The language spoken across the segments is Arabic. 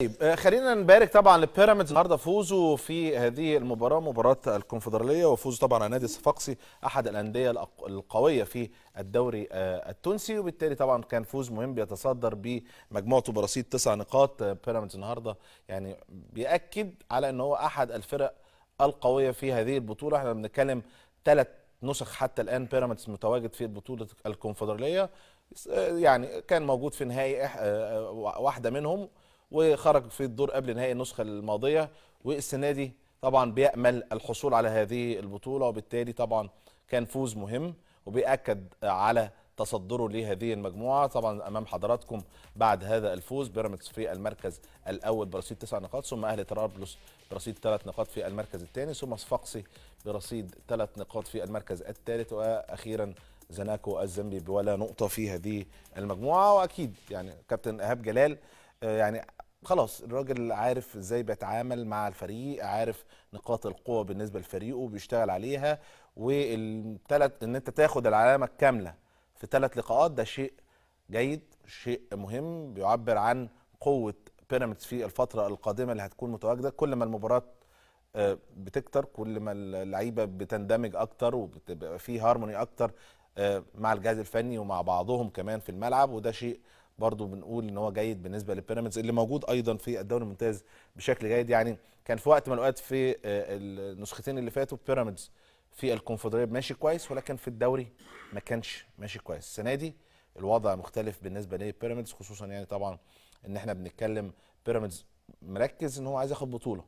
طيب آه، خلينا نبارك طبعا للبيراميدز النهارده فوزه في هذه المباراه مباراه الكونفدراليه وفوزه طبعا على نادي الصفاقسي احد الانديه القويه في الدوري آه، التونسي وبالتالي طبعا كان فوز مهم بيتصدر بمجموعته برصيد تسع نقاط آه، بيراميدز النهارده يعني بياكد على ان هو احد الفرق القويه في هذه البطوله احنا بنتكلم ثلاث نسخ حتى الان بيراميدز متواجد في بطوله الكونفدراليه يعني كان موجود في نهائي واحده منهم وخرج في الدور قبل نهائي النسخه الماضيه والسنه دي طبعا بيامل الحصول على هذه البطوله وبالتالي طبعا كان فوز مهم وبيأكد على تصدره لهذه المجموعه طبعا امام حضراتكم بعد هذا الفوز بيراميدز في المركز الاول برصيد تسع نقاط ثم اهلي طرابلس برصيد ثلاث نقاط في المركز الثاني ثم صفاقسي برصيد ثلاث نقاط في المركز الثالث واخيرا زناكو الزنبي بولا نقطه في هذه المجموعه واكيد يعني كابتن ايهاب جلال آه، يعني خلاص الراجل عارف ازاي بيتعامل مع الفريق عارف نقاط القوه بالنسبه لفريقه بيشتغل عليها والثلاث ان انت تاخد العلامه الكامله في ثلاث لقاءات ده شيء جيد شيء مهم بيعبر عن قوه بيراميدز في الفتره القادمه اللي هتكون متواجده كل ما المباراه آه، بتكتر كل ما اللعيبه بتندمج اكتر وبتبقى في هارموني اكتر آه، مع الجهاز الفني ومع بعضهم كمان في الملعب وده شيء برضو بنقول ان هو جيد بالنسبه للبيراميدز اللي موجود ايضا في الدوري الممتاز بشكل جيد يعني كان في وقت من الاوقات في آه، النسختين اللي فاتوا بيراميدز في الكونفدراليه ماشي كويس ولكن في الدوري ما كانش ماشي كويس السنه دي الوضع مختلف بالنسبه لبيراميدز خصوصا يعني طبعا ان احنا بنتكلم بيراميدز مركز ان هو عايز ياخد بطوله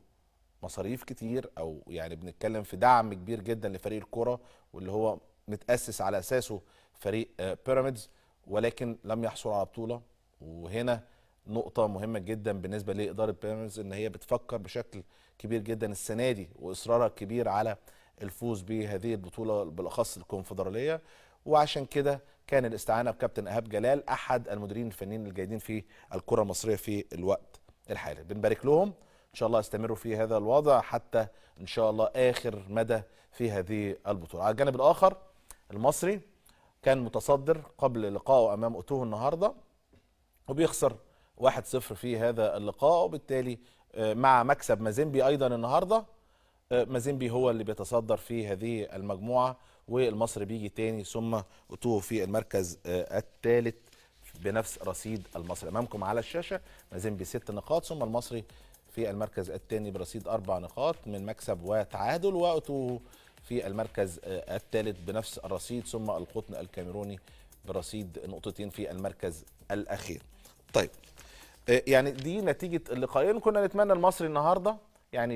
مصاريف كتير او يعني بنتكلم في دعم كبير جدا لفريق الكوره واللي هو متاسس على اساسه فريق آه، بيراميدز ولكن لم يحصل على بطوله وهنا نقطه مهمه جدا بالنسبه لاداره بيراميدز ان هي بتفكر بشكل كبير جدا السنه دي واصرارها الكبير على الفوز بهذه البطوله بالاخص الكونفدراليه وعشان كده كان الاستعانه بكابتن ايهاب جلال احد المديرين الفنيين الجيدين في الكره المصريه في الوقت الحالي بنبارك لهم ان شاء الله يستمروا في هذا الوضع حتى ان شاء الله اخر مدى في هذه البطوله على الجانب الاخر المصري كان متصدر قبل لقائه امام اوتوه النهارده وبيخسر 1-0 في هذا اللقاء وبالتالي آه، مع مكسب مازيمبي ايضا النهارده آه، مازيمبي هو اللي بيتصدر في هذه المجموعه والمصري بيجي تاني ثم اوتوه في المركز آه، الثالث بنفس رصيد المصري امامكم على الشاشه مازيمبي ست نقاط ثم المصري في المركز الثاني برصيد اربع نقاط من مكسب وتعادل واوتوه في المركز آه، الثالث بنفس الرصيد ثم القطن الكاميروني برصيد نقطتين في المركز الاخير طيب آه، يعني دي نتيجه اللقاءين إيه كنا نتمنى المصري النهارده يعني